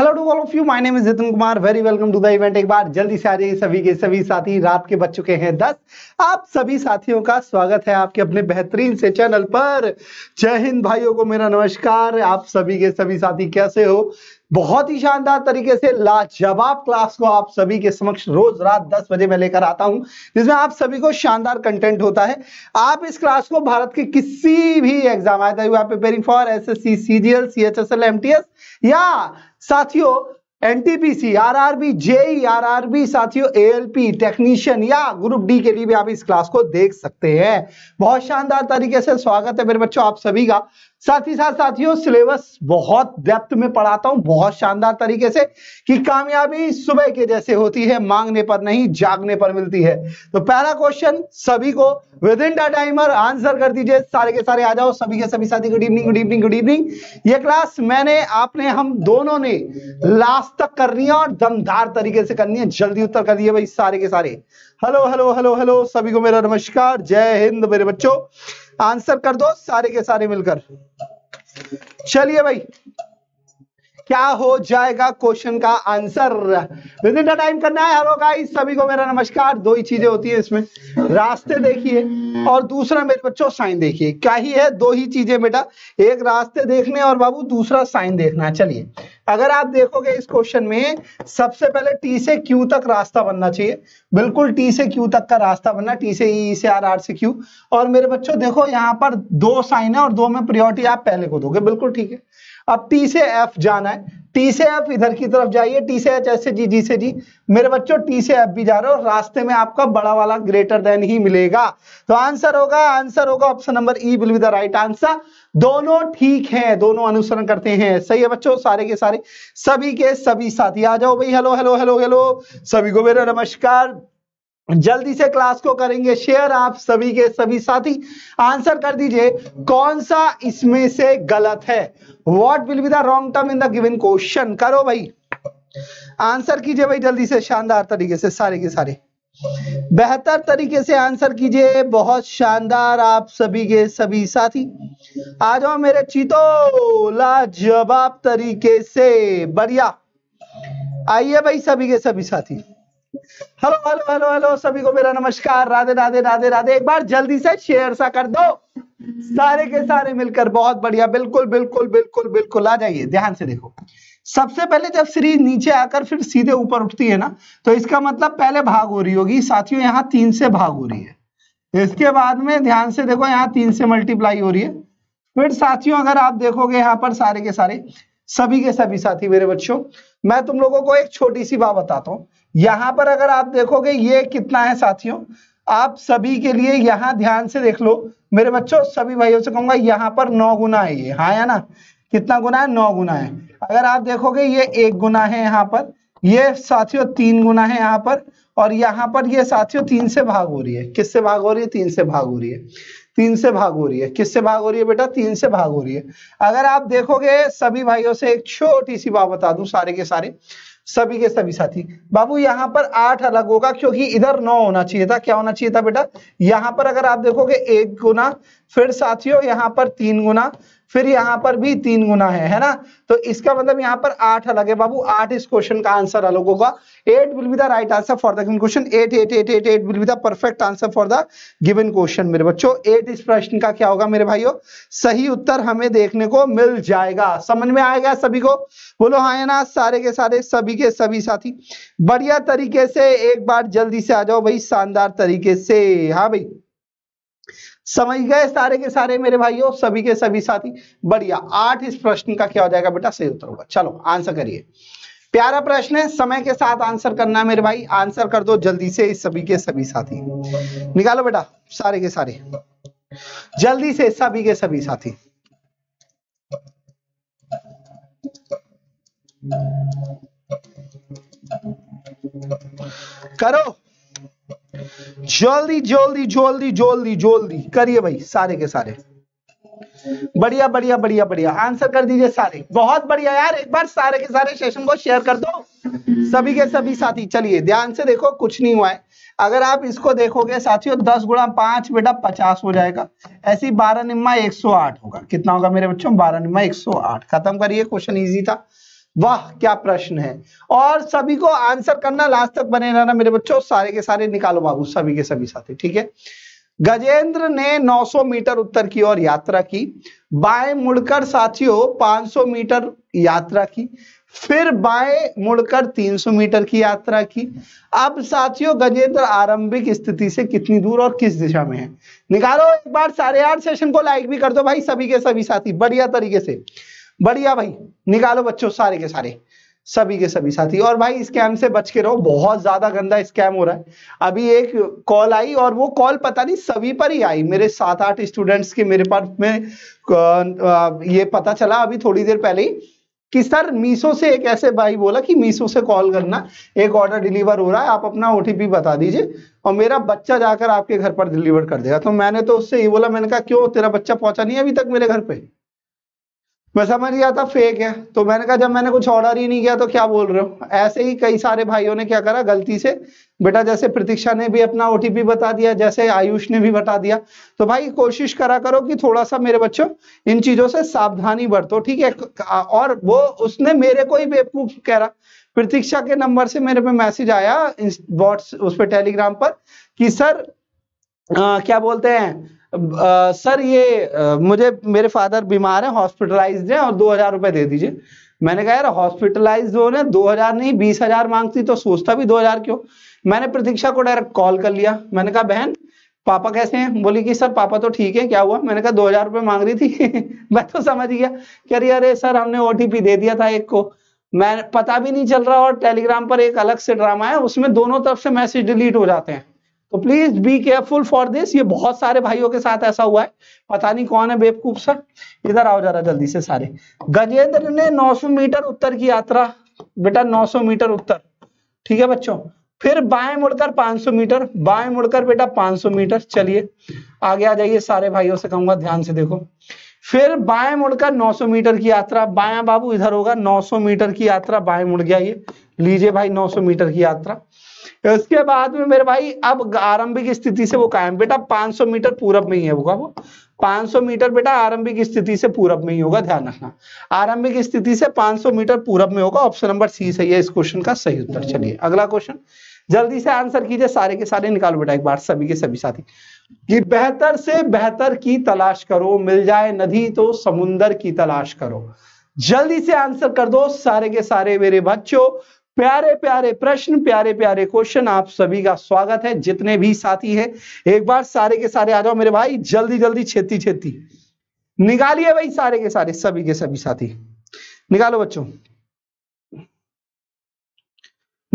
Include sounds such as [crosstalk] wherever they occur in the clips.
hello to all of you my name is Jitin Kumar very welcome to the event एक बार जल्दी से आ जाइए सभी के सभी साथी रात के बज चुके हैं दस आप सभी साथियों का स्वागत है आपके अपने बेहतरीन से चैनल पर जय हिंद भाइयों को मेरा नमस्कार आप सभी के सभी साथी कैसे हो बहुत ही शानदार तरीके से लाजवाब क्लास को आप सभी के समक्ष रोज रात 10 बजे मैं लेकर आता हूं जिसमें आप सभी को शानदार कंटेंट होता है आप इस क्लास को भारत के किसी भी एग्जाम आए you are preparing for SSC CGL CHSL MTS या साथियों एनटीपीसी आरआरबी जेई आरआरबी साथियों एएलपी टेक्नीशियन या ग्रुप डी के लिए भी आप इस क्लास को देख सकते हैं बहुत शानदार तरीके से स्वागत है मेरे बच्चों आप सभी का साथ ही साथ साथियों सिलेबस बहुत डेप्थ में पढ़ाता हूं बहुत शानदार तरीके से कि कामयाबी सुबह के जैसे होती है मांगने पर नहीं जागने पर मिलती है तो पहला क्वेश्चन सभी को within the timer answer कर दीजिए सारे के सारे आ जाओ सभी के सभी साथी good evening good evening good evening ये क्लास मैंने आपने हम दोनों ने लास्ट तक करनी है और दमदार तरीके से करनी है जल्दी उत्तर कर दिए भाई सारे के सारे हेलो हेलो हेलो हेलो सभी को मेरा नमस्कार जय हिंद मेरे बच्चों आंसर कर दो सारे के सारे मिलकर चलिए भाई क्या हो जाएगा क्वेश्चन का answer within the time करना है हेलो गाइस सभी को मेरा नमस्कार दो ही चीजें होती है इसमें रास्ते देखिए और दूसरा मेरे बच्चों साइन देखिए क्या ही है दो ही चीजें बेटा एक रास्ते देखने और बाबू दूसरा साइन देखना चलिए अगर आप देखोगे इस क्वेश्चन में सबसे पहले टी से क्यू तक रास्ता बनना चाहिए बिल्कुल टी से क्यू तक का रास्ता बनना टी से ई e, से आर आर से क्यू और मेरे बच्चों देखो यहाँ पर दो साइन है और दो में प्रियोरिटी आप पहले को दोगे बिल्कुल ठीक है अब टी से एफ जाना है टी से एफ इधर की तरफ जाइए टी से एच ऐसे जी जी से जी मेरे बच्चों टी से एफ भी जा रहे हो रास्ते में आपका बड़ा वाला ग्रेटर देन ही मिलेगा तो आंसर होगा आंसर होगा option number E will be the right answer दोनों ठीक हैं दोनों अनुसरण करते हैं सही है बच्चों सारे के सारे सभी के सभी साथी आ जाओ भाई हेलो हेलो हेलो हेलो सभी को मेरा नमस्कार जल्दी से क्लास को करेंगे शेयर आप सभी के सभी साथी आंसर कर दीजिए कौन सा इसमें से गलत है what will be the wrong term in the given question करो भाई आंसर कीजिए भाई जल्दी से शानदार तरीके से सारे के सारे बेहतर तरीके से आंसर कीजिए बहुत शानदार आप सभी के सभी साथी आ जाओ मेरे चीतो लाजवाब तरीके से बढ़िया आइए भाई सभी के सभी साथी हेलो हेलो हेलो हेलो सभी को मेरा नमस्कार राधे राधे राधे राधे एक बार जल्दी से शेयर सा कर दो सारे के सारे मिलकर बहुत बढ़िया बिल्कुल बिल्कुल बिल्कुल बिल्कुल आ जाइए ध्यान से देखो सबसे पहले जब सीरीज नीचे आकर फिर सीधे ऊपर उठती है ना तो इसका मतलब पहले भाग हो रही होगी साथियों यहाँ तीन से भाग हो रही है इसके बाद में ध्यान से देखो यहाँ तीन से मल्टीप्लाई हो रही है फिर साथियों अगर आप देखोगे यहाँ पर सारे के सारे सभी के सभी साथी मेरे बच्चों मैं तुम लोगों को एक छोटी सी बात बताता हूँ यहाँ पर अगर आप देखोगे ये कितना है साथियों आप सभी के लिए यहाँ ध्यान से देख लो मेरे बच्चों सभी भाइयों से कहूंगा यहाँ पर नौ गुना है ये हाँ या ना कितना गुना है नौ गुना है अगर आप देखोगे ये एक गुना है यहाँ पर ये साथियों तीन गुना है यहाँ पर और यहाँ पर ये साथियों तीन से भाग हो रही है किससे भाग हो रही है तीन से भाग हो रही है तीन से भाग हो रही है किससे भाग हो रही है बेटा तीन से भाग हो रही है अगर आप देखोगे सभी भाइयों से एक छोटी सी बात बता दूं सारे के सारे सभी के सभी साथी बाबू यहाँ पर आठ अलग होगा क्योंकि इधर नौ होना चाहिए था क्या होना चाहिए था बेटा यहाँ पर अगर आप देखोगे एक गुना फिर साथियों यहाँ पर तीन गुना फिर यहां पर भी तीन गुना है है ना तो इसका मतलब यहां पर आठ अलग है बाबू आठ इस क्वेश्चन का आंसर अलग होगा eight will be the right answer for the given question eight eight eight eight eight will be the perfect answer for the given question मेरे बच्चों एट इस प्रश्न का क्या होगा मेरे भाइयों सही उत्तर हमें देखने को मिल जाएगा समझ में आएगा सभी को बोलो हाँ है ना सारे के सारे सभी के सभी साथी बढ़िया तरीके से एक बार जल्दी से आ जाओ भाई शानदार तरीके से हाँ भाई समझ गए सारे के सारे मेरे भाइयों सभी के सभी साथी बढ़िया आठ इस प्रश्न का क्या हो जाएगा बेटा सही उत्तर होगा चलो आंसर करिए प्यारा प्रश्न है समय के साथ आंसर करना मेरे भाई आंसर कर दो जल्दी से इस सभी के सभी साथी निकालो बेटा सारे के सारे जल्दी से सभी के सभी साथी करो जल्दी जल्दी जल्दी जल्दी जल्दी करिए भाई सारे के सारे बढ़िया बढ़िया बढ़िया बढ़िया आंसर कर दीजिए सारे बहुत बढ़िया यार एक बार सारे के सारे सेशन को शेयर कर दो सभी के सभी साथी चलिए ध्यान से देखो कुछ नहीं हुआ है अगर आप इसको देखोगे साथियों दस गुणा पांच बेटा पचास हो जाएगा ऐसी बारह निम्मा एक सौ आठ होगा कितना होगा मेरे बच्चों बारह निम्मा एक सौ आठ खत्म करिए क्वेश्चन ईजी था वाह क्या प्रश्न है और सभी को आंसर करना लास्ट तक बने रहना मेरे बच्चों सारे के सारे निकालो बाबू सभी के सभी साथी ठीक है गजेंद्र ने 900 मीटर उत्तर की ओर यात्रा की बाएं मुड़कर साथियों 500 मीटर यात्रा की फिर बाएं मुड़कर 300 मीटर की यात्रा की अब साथियों गजेंद्र आरंभिक स्थिति से कितनी दूर और किस दिशा में है निकालो एक बार साढ़े आठ सेशन को लाइक भी कर दो भाई सभी के सभी साथी बढ़िया तरीके से बढ़िया भाई निकालो बच्चों सारे के सारे सभी के सभी साथी और भाई स्कैम से बच के रहो बहुत ज्यादा गंदा स्कैम हो रहा है अभी एक कॉल आई और वो कॉल पता नहीं सभी पर ही आई मेरे सात आठ स्टूडेंट्स के मेरे पास में ये पता चला अभी थोड़ी देर पहले ही कि सर मीशो से एक ऐसे भाई बोला कि मीशो से कॉल करना एक ऑर्डर डिलीवर हो रहा है आप अपना ओटीपी बता दीजिए और मेरा बच्चा जाकर आपके घर पर डिलीवर कर देगा तो मैंने तो उससे ये बोला मैंने कहा क्यों तेरा बच्चा पहुंचा नहीं अभी तक मेरे घर पे मैं समझ गया था फेक है तो मैंने कहा जब मैंने कुछ ऑर्डर ही नहीं किया तो क्या बोल रहे हो ऐसे ही कई सारे भाइयों ने क्या करा गलती से बेटा जैसे प्रतीक्षा ने भी अपना ओटीपी बता दिया जैसे आयुष ने भी बता दिया तो भाई कोशिश करा करो कि थोड़ा सा मेरे बच्चों इन चीजों से सावधानी बरतो ठीक है और वो उसने मेरे को ही बेवकूफ कह रहा प्रतीक्षा के नंबर से मेरे पे मैसेज आया व्हाट्स उस पर टेलीग्राम पर कि सर आ, क्या बोलते हैं आ, सर ये आ, मुझे मेरे फादर बीमार हैं हॉस्पिटलाइज हैं और दो हज़ार रुपये दे दीजिए मैंने कहा यार हॉस्पिटलाइज होने दो हज़ार नहीं बीस हज़ार मांगती तो सोचता भी दो हज़ार क्यों मैंने प्रतीक्षा को डायरेक्ट कॉल कर लिया मैंने कहा बहन पापा कैसे हैं बोली कि सर पापा तो ठीक है क्या हुआ मैंने कहा दो हज़ार रुपये मांग रही थी [laughs] मैं तो समझ गया कह रही अरे सर हमने ओ दे दिया था एक को मैं पता भी नहीं चल रहा और टेलीग्राम पर एक अलग से ड्रामा है उसमें दोनों तरफ से मैसेज डिलीट हो जाते हैं तो please be careful for this ये बहुत सारे भाइयों के साथ ऐसा हुआ है पता नहीं कौन है बेवकूफ सर इधर आओ जरा जल्दी से सारे गजेंद्र ने 900 मीटर उत्तर की यात्रा बेटा 900 मीटर उत्तर ठीक है बच्चों फिर बाएं मुड़कर 500 मीटर बाएं मुड़कर बेटा 500 मीटर चलिए आगे आ जाइए सारे भाइयों से कहूंगा ध्यान से देखो फिर बाएं मुड़कर 900 मीटर की यात्रा बाया बाबू इधर होगा 900 मीटर की यात्रा बाएं मुड़ गया ये लीजिए भाई 900 मीटर की यात्रा उसके बाद में मेरे भाई अब आरंभिक स्थिति से वो कायम बेटा 500 मीटर पूरब में ही है होगा वो 500 मीटर बेटा आरंभिक स्थिति से पूरब में ही होगा ध्यान रखना आरंभिक स्थिति से 500 मीटर पूरब में होगा ऑप्शन नंबर सी सही है इस क्वेश्चन का सही उत्तर चलिए अगला क्वेश्चन जल्दी से आंसर कीजिए सारे के सारे निकालो बेटा एक बार सभी के सभी साथी कि बेहतर से बेहतर की तलाश करो मिल जाए नदी तो समुन्दर की तलाश करो जल्दी से आंसर कर दो सारे के सारे मेरे बच्चों प्यारे प्यारे प्रश्न प्यारे प्यारे क्वेश्चन आप सभी का स्वागत है जितने भी साथी है एक बार सारे के सारे आ जाओ मेरे भाई जल्दी जल्दी छेती छेती निकालिए भाई सारे के सारे सभी के सभी साथी निकालो बच्चों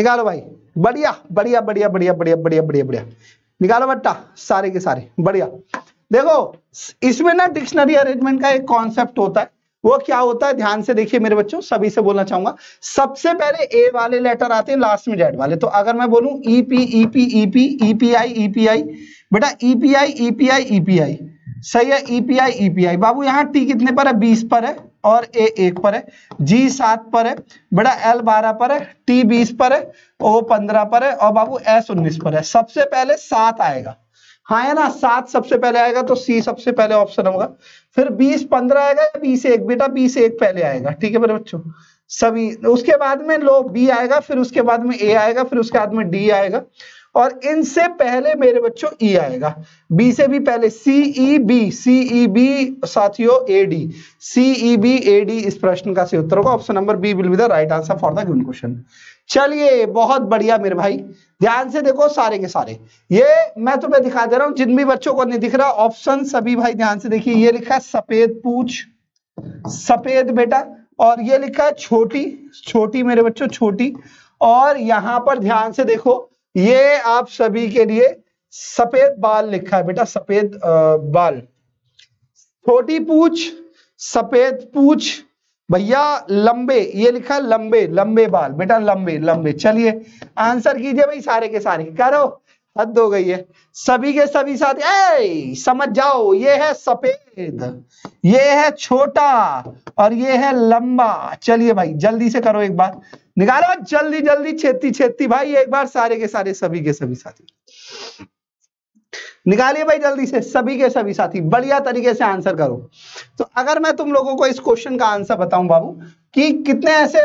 निकालो भाई बढ़िया बढ़िया बढ़िया बढ़िया बढ़िया बढ़िया बढ़िया बढ़िया निकालो बट्टा सारे के सारे बढ़िया देखो इसमें ना डिक्शनरी अरेंजमेंट का एक कॉन्सेप्ट होता है वो क्या होता है ध्यान से देखिए मेरे बच्चों सभी से बोलना चाहूंगा सबसे पहले ए वाले लेटर आते हैं लास्ट में जेड वाले तो अगर मैं बोलूं EP EP EP EPI EPI बेटा ईपीआई ईपीआई ईपीआई सही है ईपीआई e ईपीआई e बाबू यहाँ टी कितने पर है बीस पर है और ए एक पर है जी सात पर है बेटा एल बारह पर है टी बीस पर है ओ पंद्रह पर है और बाबू एस उन्नीस पर है सबसे पहले सात आएगा हाँ है ना सात सबसे पहले आएगा तो सी सबसे पहले ऑप्शन होगा फिर बीस पंद्रह आएगा या बीस एक बेटा बीस एक पहले आएगा ठीक है मेरे बच्चों सभी उसके बाद में लो बी आएगा फिर उसके बाद में ए आएगा फिर उसके बाद में डी आएगा और इनसे पहले मेरे बच्चों ई e आएगा बी से भी पहले सी E B C E B साथियों A D C E B A D इस प्रश्न का सही उत्तर होगा option number B will be the right answer for the given question चलिए बहुत बढ़िया मेरे भाई ध्यान से देखो सारे के सारे ये मैं तुम्हें दिखा दे रहा हूं जिन भी बच्चों को नहीं दिख रहा ऑप्शन सभी भाई ध्यान से देखिए ये लिखा है सफेद पूछ सफेद बेटा और ये लिखा है छोटी छोटी मेरे बच्चों छोटी और यहां पर ध्यान से देखो ये आप सभी के लिए सफेद बाल लिखा है बेटा सफेद बाल छोटी पूछ सफेद पूछ भैया लंबे ये लिखा लंबे लंबे बाल बेटा लंबे लंबे चलिए आंसर कीजिए भाई सारे के सारे करो हद हो गई है सभी के सभी साथ ए समझ जाओ ये है सफेद ये है छोटा और ये है लंबा चलिए भाई जल्दी से करो एक बार निकालो जल्दी जल्दी छेती छेती भाई एक बार सारे के सारे सभी के सभी साथी निकालिए भाई जल्दी से सभी के सभी साथी बढ़िया तरीके से आंसर करो तो अगर मैं तुम लोगों को इस क्वेश्चन का आंसर बताऊं बाबू कि कितने ऐसे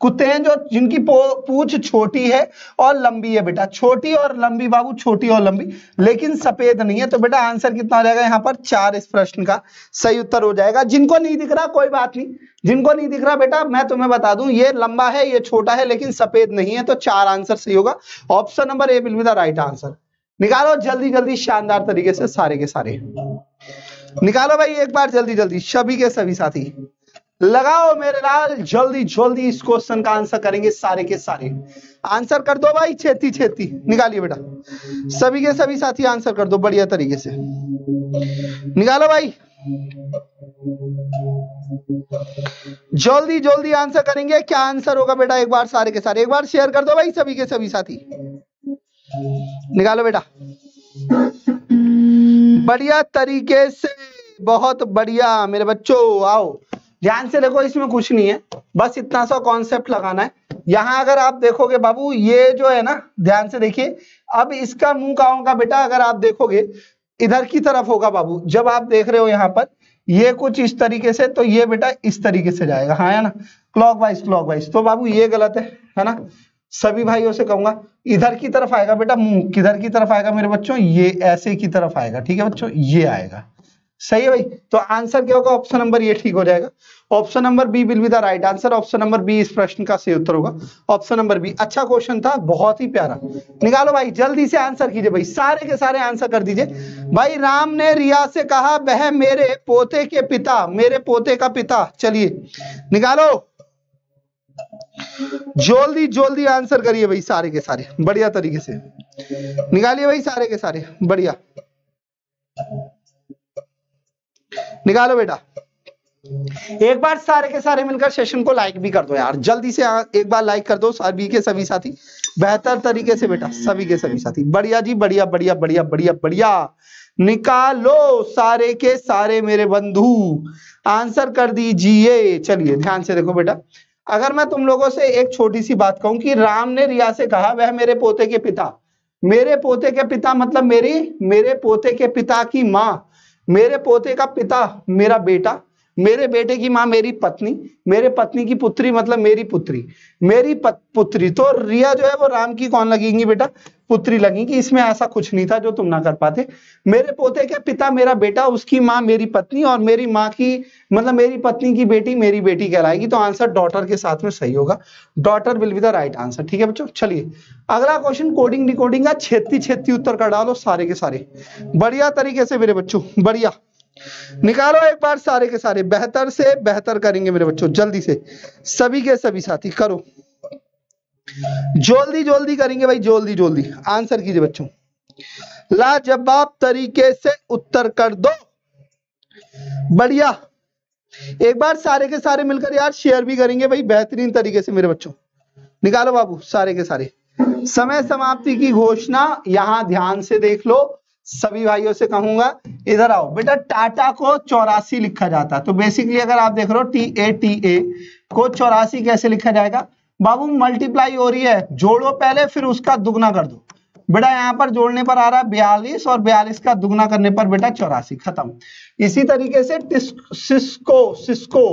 कुत्ते हैं जो जिनकी पूछ छोटी है और लंबी है बेटा छोटी और लंबी बाबू छोटी और लंबी लेकिन सफेद नहीं है तो बेटा आंसर कितना हो जाएगा यहाँ पर चार इस प्रश्न का सही उत्तर हो जाएगा जिनको नहीं दिख रहा कोई बात नहीं जिनको नहीं दिख रहा बेटा मैं तुम्हें बता दूं ये लंबा है ये छोटा है लेकिन सफेद नहीं है तो चार आंसर सही होगा option number A will be the right answer निकालो जल्दी जल्दी शानदार तरीके से सारे के सारे निकालो भाई एक बार जल्दी जल्दी सभी के सभी साथी लगाओ मेरे लाल जल्दी जल्दी इस क्वेश्चन का आंसर करेंगे सारे के सारे आंसर कर दो भाई छेती छेती निकालिए बेटा सभी के सभी साथी आंसर कर दो बढ़िया तरीके से निकालो भाई जल्दी जल्दी आंसर करेंगे क्या आंसर होगा बेटा एक बार सारे के सारे एक बार शेयर कर दो भाई सभी के सभी साथी निकालो बेटा बढ़िया तरीके से बहुत बढ़िया मेरे बच्चों आओ ध्यान से देखो इसमें कुछ नहीं है बस इतना सा कॉन्सेप्ट लगाना है यहाँ अगर आप देखोगे बाबू ये जो है ना ध्यान से देखिए अब इसका मुंह का होगा बेटा अगर आप देखोगे इधर की तरफ होगा बाबू जब आप देख रहे हो यहाँ पर ये कुछ इस तरीके से तो ये बेटा इस तरीके से जाएगा हाँ है ना क्लॉक वाइज क्लॉक वाइज तो बाबू ये गलत है है ना सभी भाइयों से कहूंगा इधर की तरफ आएगा बेटा मुंह किधर की तरफ आएगा मेरे बच्चों ये ऐसे की तरफ आएगा ठीक है बच्चों ये आएगा सही है भाई तो आंसर क्या होगा ऑप्शन नंबर ये ठीक हो जाएगा option number B will be the right answer option number B इस प्रश्न का सही उत्तर होगा ऑप्शन नंबर बी अच्छा क्वेश्चन था बहुत ही प्यारा निकालो भाई जल्दी से आंसर कीजिए भाई सारे के सारे आंसर कर दीजिए भाई राम ने रिया से कहा वह मेरे पोते के पिता मेरे पोते का पिता चलिए निकालो जल्दी जल्दी आंसर करिए भाई सारे के सारे बढ़िया तरीके से निकालिए भाई सारे के सारे बढ़िया निकालो बेटा एक बार सारे के सारे मिलकर सेशन को लाइक भी कर दो यार जल्दी से हाँ, एक बार लाइक कर दो सभी के सभी साथी बेहतर तरीके से बेटा सभी के सभी साथी बढ़िया जी बढ़िया बढ़िया बढ़िया बढ़िया बढ़िया निकालो सारे के सारे मेरे बंधु आंसर कर दीजिए चलिए ध्यान से देखो बेटा अगर मैं तुम लोगों से एक छोटी सी बात कहूं कि राम ने रिया से कहा वह मेरे पोते के पिता मेरे पोते के पिता मतलब मेरी मेरे पोते के पिता की माँ मेरे पोते का पिता मेरा बेटा मेरे बेटे की माँ मेरी पत्नी मेरे पत्नी की पुत्री मतलब मेरी पुत्री मेरी पुत्री तो रिया जो है वो राम की कौन लगेंगी बेटा पुत्री लगी कि इसमें ऐसा कुछ नहीं था जो तुम ना कर पाते मेरे पोते के पिता मेरा बेटा उसकी माँ मेरी पत्नी और मेरी माँ की मतलब मेरी पत्नी की बेटी मेरी बेटी कहलाएगी तो आंसर डॉटर के साथ में सही होगा daughter will be the right answer ठीक है बच्चों चलिए अगला क्वेश्चन कोडिंग डिकोडिंग का छेती छेती उत्तर कर डालो सारे के सारे बढ़िया तरीके से मेरे बच्चों बढ़िया निकालो एक बार सारे के सारे बेहतर से बेहतर करेंगे मेरे बच्चों जल्दी से सभी के सभी साथी करो जल्दी जल्दी करेंगे भाई जल्दी जल्दी आंसर कीजिए बच्चों लाजवाब तरीके से उत्तर कर दो बढ़िया एक बार सारे के सारे मिलकर यार शेयर भी करेंगे भाई बेहतरीन तरीके से मेरे बच्चों निकालो बाबू सारे के सारे समय समाप्ति की घोषणा यहां ध्यान से देख लो सभी भाइयों से कहूंगा इधर आओ बेटा टाटा को चौरासी लिखा जाता तो बेसिकली अगर आप देख रहे हो टी ए टी ए को चौरासी कैसे लिखा जाएगा बाबू मल्टीप्लाई हो रही है जोड़ो पहले फिर उसका दुगना कर दो बेटा यहाँ पर जोड़ने पर आ रहा है बयालीस और बयालीस का दुगना करने पर बेटा चौरासी खत्म इसी तरीके से सिस्को सिस्को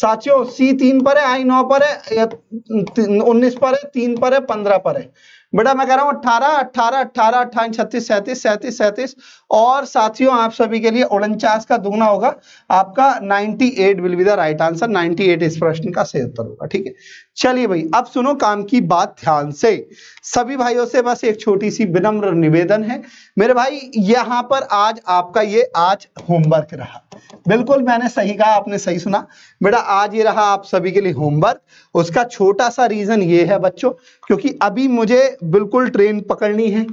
साचियो सी तीन पर है आई नौ पर है उन्नीस पर है तीन पर है पंद्रह पर है बेटा मैं कह रहा हूँ अट्ठारह अट्ठारह अट्ठारह अट्ठाईस छत्तीस सैंतीस सैंतीस सैंतीस और साथियों आप सभी के लिए उनचास का दुगना होगा आपका ninety eight will be the right answer ninety eight इस प्रश्न का सही उत्तर होगा ठीक है चलिए भाई अब सुनो काम की बात ध्यान से सभी भाइयों से बस एक छोटी सी विनम्र निवेदन है मेरे भाई यहाँ पर आज आपका ये आज होमवर्क रहा बिल्कुल मैंने सही कहा आपने सही सुना बेटा आज ये रहा आप सभी के लिए होमवर्क उसका छोटा सा रीजन ये है बच्चों क्योंकि अभी मुझे बिल्कुल ट्रेन पकड़नी है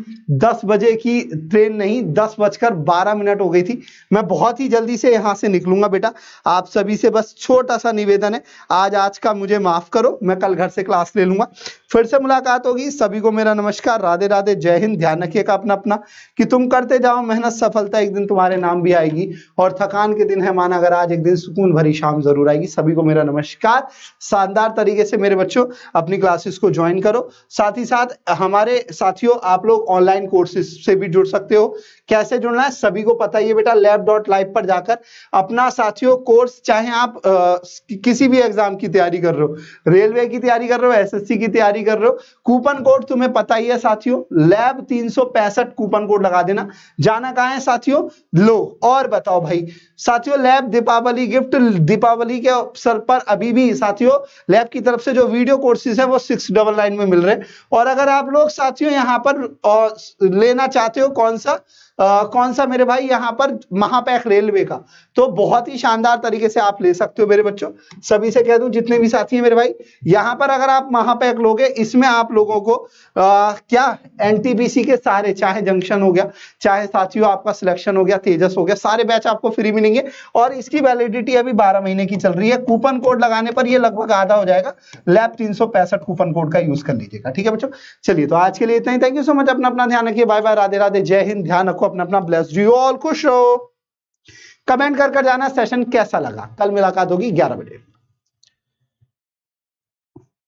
दस बजे की ट्रेन नहीं दस बजकर बारह मिनट हो गई थी मैं बहुत ही जल्दी से यहाँ से निकलूंगा बेटा आप सभी से बस छोटा सा निवेदन है आज आज का मुझे माफ करो मैं कल घर से क्लास ले लूंगा फिर से मुलाकात होगी सभी को मेरा नमस्कार राधे राधे जय हिंद ध्यान रखिएगा अपना अपना कि तुम करते जाओ मेहनत सफलता एक दिन तुम्हारे नाम भी आएगी और थकान के दिन है माना अगर आज एक दिन सुकून भरी शाम जरूर आएगी सभी को मेरा नमस्कार शानदार तरीके से मेरे बच्चों अपनी क्लासेस को ज्वाइन करो साथ ही साथ हमारे साथियों आप लोग ऑनलाइन कोर्सेस से भी जुड़ सकते हो कैसे जुड़ना है सभी को पता ही बेटा लैब डॉट लाइव पर जाकर अपना साथियों कोर्स चाहे आप आ, किसी भी एग्जाम की तैयारी कर रहे हो रेलवे की तैयारी कर रहे हो एसएससी की तैयारी तैयारी कर रहे हो कूपन कोड तुम्हें पता ही है साथियों लैब तीन कूपन कोड लगा देना जाना कहा है साथियों लो और बताओ भाई साथियों लैब दीपावली गिफ्ट दीपावली के अवसर पर अभी भी साथियों लैब की तरफ से जो वीडियो कोर्सेज है वो सिक्स डबल नाइन में मिल रहे हैं और अगर आप लोग साथियों यहाँ पर लेना चाहते हो कौन सा आ, कौन सा मेरे भाई यहाँ पर महापैक रेलवे का तो बहुत ही शानदार तरीके से आप ले सकते हो मेरे बच्चों सभी से कह दू जितने भी साथी हैं मेरे भाई यहाँ पर अगर आप महापैक लोगे इसमें आप लोगों को आ, क्या एन के सारे चाहे जंक्शन हो गया चाहे साथियों आपका सिलेक्शन हो गया तेजस हो गया सारे बैच आपको फ्री मिलेंगे और इसकी वैलिडिटी अभी बारह महीने की चल रही है कूपन कोड लगाने पर यह लगभग आधा हो जाएगा लैब तीन कूपन कोड का यूज कर लीजिएगा ठीक है बच्चों चलिए तो आज के लिए इतना ही थैंक यू सो मच अपना अपना ध्यान रखिए बाय बाय राधे राधे जय हिंद ध्यान रखो अपना अपना ब्लेस यू ऑल खुश रहो कमेंट कर कर जाना सेशन कैसा लगा कल मुलाकात होगी ग्यारह बजे